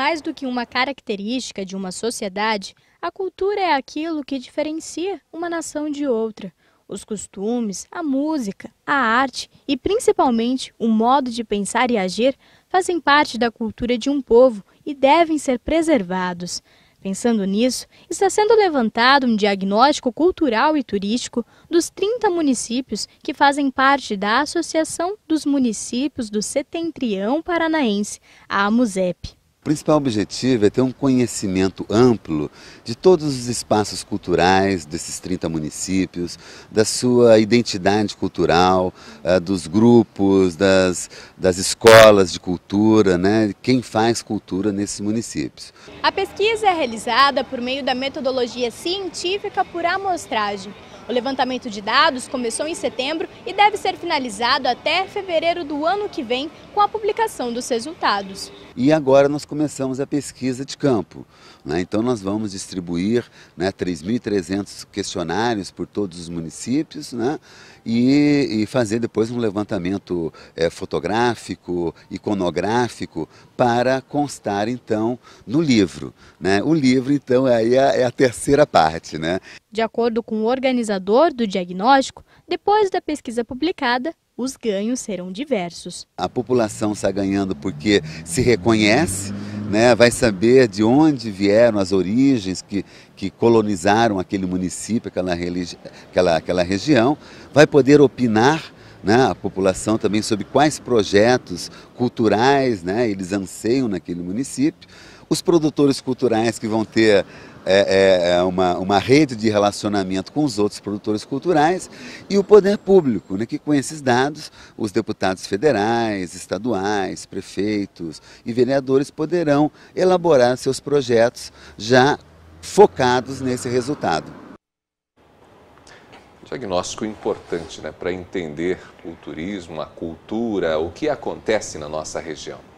Mais do que uma característica de uma sociedade, a cultura é aquilo que diferencia uma nação de outra. Os costumes, a música, a arte e principalmente o modo de pensar e agir fazem parte da cultura de um povo e devem ser preservados. Pensando nisso, está sendo levantado um diagnóstico cultural e turístico dos 30 municípios que fazem parte da Associação dos Municípios do Setentrião Paranaense, a AMUSEP principal objetivo é ter um conhecimento amplo de todos os espaços culturais desses 30 municípios, da sua identidade cultural, eh, dos grupos, das, das escolas de cultura, né? quem faz cultura nesses municípios. A pesquisa é realizada por meio da metodologia científica por amostragem. O levantamento de dados começou em setembro e deve ser finalizado até fevereiro do ano que vem com a publicação dos resultados. E agora nós começamos a pesquisa de campo. Né? Então nós vamos distribuir né, 3.300 questionários por todos os municípios né, e, e, fazer depois um levantamento é, fotográfico, iconográfico, para constar então no livro. Né? O livro então é, é a terceira parte. Né? De acordo com o organizador do diagnóstico, depois da pesquisa publicada, os ganhos serão diversos. A população está ganhando porque se reconhece, né, vai saber de onde vieram as origens que, que colonizaram aquele município, aquela, aquela, aquela região, vai poder opinar né, a população também sobre quais projetos culturais né, eles anseiam naquele município. Os produtores culturais que vão ter é, é, é, uma, uma rede de relacionamento com os outros produtores culturais e o poder público, né, que com esses dados os deputados federais, estaduais, prefeitos e vereadores poderão elaborar seus projetos já focados nesse resultado diagnóstico importante né, para entender o turismo, a cultura, o que acontece na nossa região.